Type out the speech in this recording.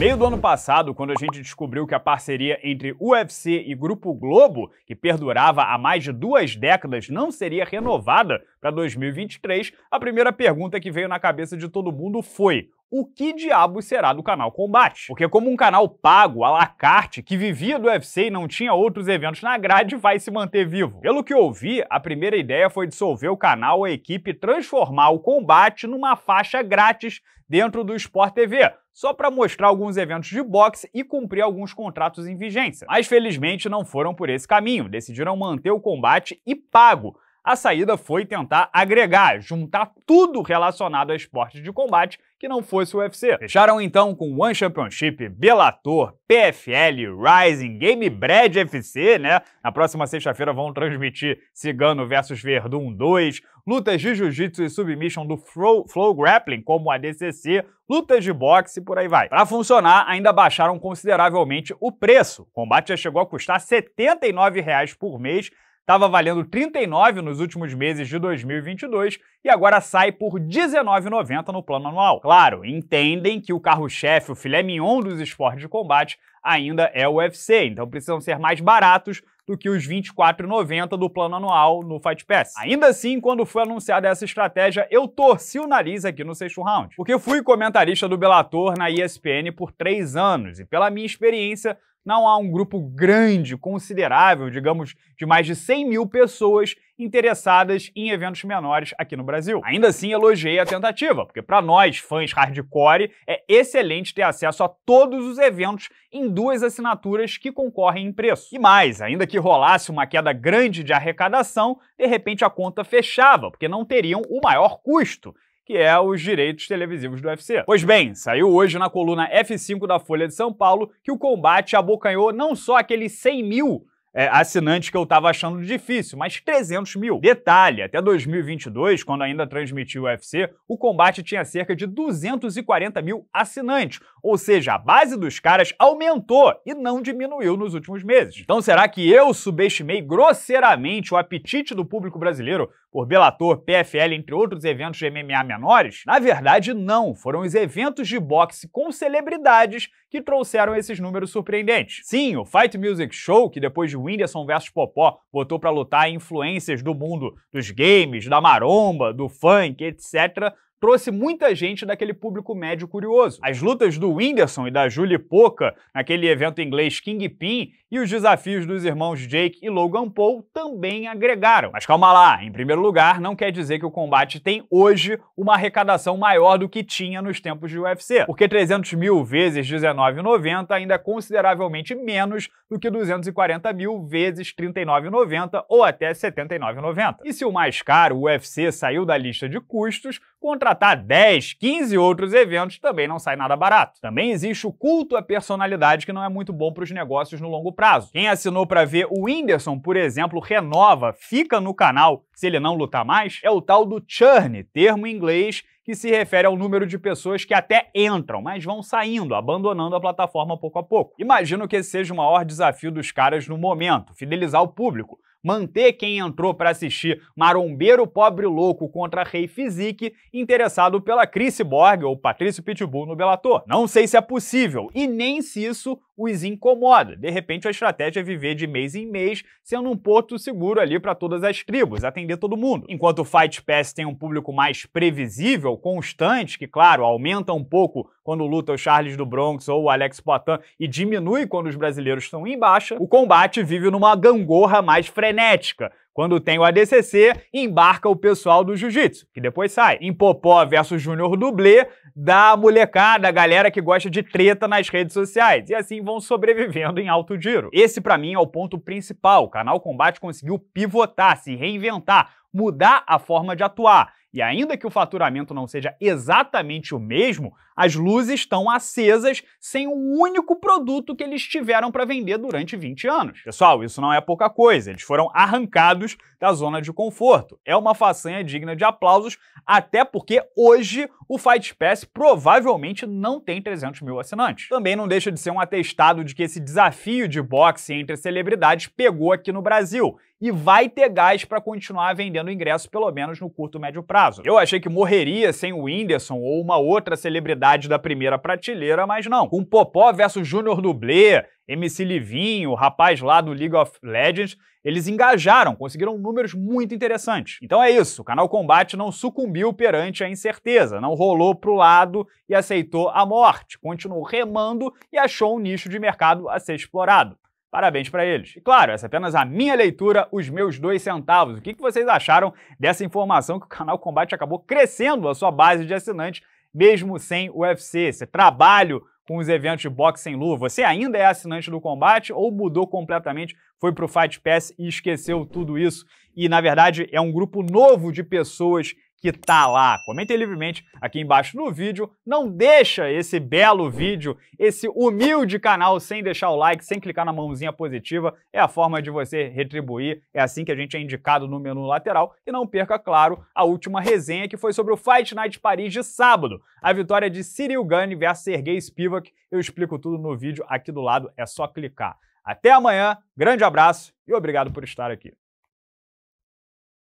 meio do ano passado, quando a gente descobriu que a parceria entre UFC e Grupo Globo, que perdurava há mais de duas décadas, não seria renovada para 2023, a primeira pergunta que veio na cabeça de todo mundo foi: o que diabo será do canal Combate? Porque como um canal pago, à la carte, que vivia do UFC e não tinha outros eventos na grade, vai se manter vivo. Pelo que ouvi, a primeira ideia foi dissolver o canal, a equipe transformar o Combate numa faixa grátis dentro do Sport TV, só para mostrar alguns eventos de boxe e cumprir alguns contratos em vigência. Mas felizmente não foram por esse caminho, decidiram manter o combate e pago a saída foi tentar agregar, juntar tudo relacionado a esportes de combate que não fosse o UFC. Fecharam então com One Championship, Bellator, PFL, Rising, Game Bread FC, né? Na próxima sexta-feira vão transmitir Cigano versus Verdun 2, lutas de jiu-jitsu e submission do Flow, Flow Grappling, como a DCC, lutas de boxe e por aí vai. Para funcionar, ainda baixaram consideravelmente o preço. O combate já chegou a custar R$ 79 por mês, estava valendo 39 nos últimos meses de 2022 e agora sai por 19,90 no plano anual. Claro, entendem que o carro-chefe, o filé mignon dos esportes de combate, ainda é o UFC, então precisam ser mais baratos do que os 24,90 do plano anual no Fight Pass. Ainda assim, quando foi anunciada essa estratégia, eu torci o nariz aqui no sexto round, porque fui comentarista do Bellator na ESPN por três anos e pela minha experiência não há um grupo grande, considerável, digamos, de mais de 100 mil pessoas interessadas em eventos menores aqui no Brasil. Ainda assim, elogiei a tentativa, porque para nós, fãs hardcore, é excelente ter acesso a todos os eventos em duas assinaturas que concorrem em preço. E mais, ainda que rolasse uma queda grande de arrecadação, de repente a conta fechava, porque não teriam o maior custo que é os direitos televisivos do UFC. Pois bem, saiu hoje na coluna F5 da Folha de São Paulo que o combate abocanhou não só aqueles 100 mil é, assinantes que eu estava achando difícil, mas 300 mil. Detalhe, até 2022, quando ainda transmitiu o UFC, o combate tinha cerca de 240 mil assinantes, ou seja, a base dos caras aumentou e não diminuiu nos últimos meses. Então será que eu subestimei grosseiramente o apetite do público brasileiro por Bellator, PFL, entre outros eventos de MMA menores? Na verdade, não. Foram os eventos de boxe com celebridades que trouxeram esses números surpreendentes. Sim, o Fight Music Show, que depois de Whindersson vs Popó botou para lutar influências do mundo dos games, da maromba, do funk, etc., trouxe muita gente daquele público médio curioso. As lutas do Whindersson e da Julie Poca naquele evento inglês Kingpin e os desafios dos irmãos Jake e Logan Paul também agregaram. Mas calma lá, em primeiro lugar, não quer dizer que o combate tem hoje uma arrecadação maior do que tinha nos tempos de UFC, porque 300 mil vezes 19,90 ainda é consideravelmente menos do que 240 mil vezes 39,90 ou até 79,90. E se o mais caro, o UFC, saiu da lista de custos, contratar 10, 15 outros eventos também não sai nada barato. Também existe o culto à personalidade que não é muito bom para os negócios no longo prazo. Quem assinou para ver o Whindersson, por exemplo, renova, fica no canal se ele não lutar mais, é o tal do churn, termo em inglês que se refere ao número de pessoas que até entram, mas vão saindo, abandonando a plataforma pouco a pouco. Imagino que esse seja o maior desafio dos caras no momento, fidelizar o público, manter quem entrou para assistir Marombeiro Pobre Louco contra Rei Physique, interessado pela Chris Borg ou Patrício Pitbull no Bellator. Não sei se é possível e nem se isso os incomoda. De repente, a estratégia é viver de mês em mês, sendo um porto seguro ali para todas as tribos, atender todo mundo. Enquanto o Fight Pass tem um público mais previsível, constante, que, claro, aumenta um pouco quando luta o Charles do Bronx ou o Alex Poitin e diminui quando os brasileiros estão em baixa, o combate vive numa gangorra mais frenética. Quando tem o ADCC, embarca o pessoal do jiu-jitsu, que depois sai. Em Popó versus Júnior Dublê, da molecada, a galera que gosta de treta nas redes sociais. E assim vão sobrevivendo em alto giro. Esse, para mim, é o ponto principal. O canal Combate conseguiu pivotar, se reinventar, mudar a forma de atuar. E ainda que o faturamento não seja exatamente o mesmo, as luzes estão acesas sem o único produto que eles tiveram para vender durante 20 anos. Pessoal, isso não é pouca coisa. Eles foram arrancados da zona de conforto. É uma façanha digna de aplausos, até porque hoje o Fight Pass provavelmente não tem 300 mil assinantes. Também não deixa de ser um atestado de que esse desafio de boxe entre celebridades pegou aqui no Brasil e vai ter gás para continuar vendendo ingresso, pelo menos no curto médio prazo. Eu achei que morreria sem o Whindersson ou uma outra celebridade da primeira prateleira, mas não. Com Popó versus Júnior Dublê, MC Livinho, o rapaz lá do League of Legends, eles engajaram, conseguiram números muito interessantes. Então é isso, o canal Combate não sucumbiu perante a incerteza, não rolou pro lado e aceitou a morte, continuou remando e achou um nicho de mercado a ser explorado. Parabéns para eles. E claro, essa é apenas a minha leitura, os meus dois centavos. O que vocês acharam dessa informação que o canal Combate acabou crescendo a sua base de assinantes mesmo sem UFC, você trabalha com os eventos de boxe sem luva. Você ainda é assinante do combate ou mudou completamente, foi pro Fight Pass e esqueceu tudo isso? E na verdade é um grupo novo de pessoas que tá lá. Comentem livremente aqui embaixo no vídeo. Não deixa esse belo vídeo, esse humilde canal sem deixar o like, sem clicar na mãozinha positiva. É a forma de você retribuir. É assim que a gente é indicado no menu lateral. E não perca, claro, a última resenha que foi sobre o Fight Night Paris de sábado. A vitória de Cyril Gane versus Sergei Spivak. Eu explico tudo no vídeo aqui do lado, é só clicar. Até amanhã, grande abraço e obrigado por estar aqui.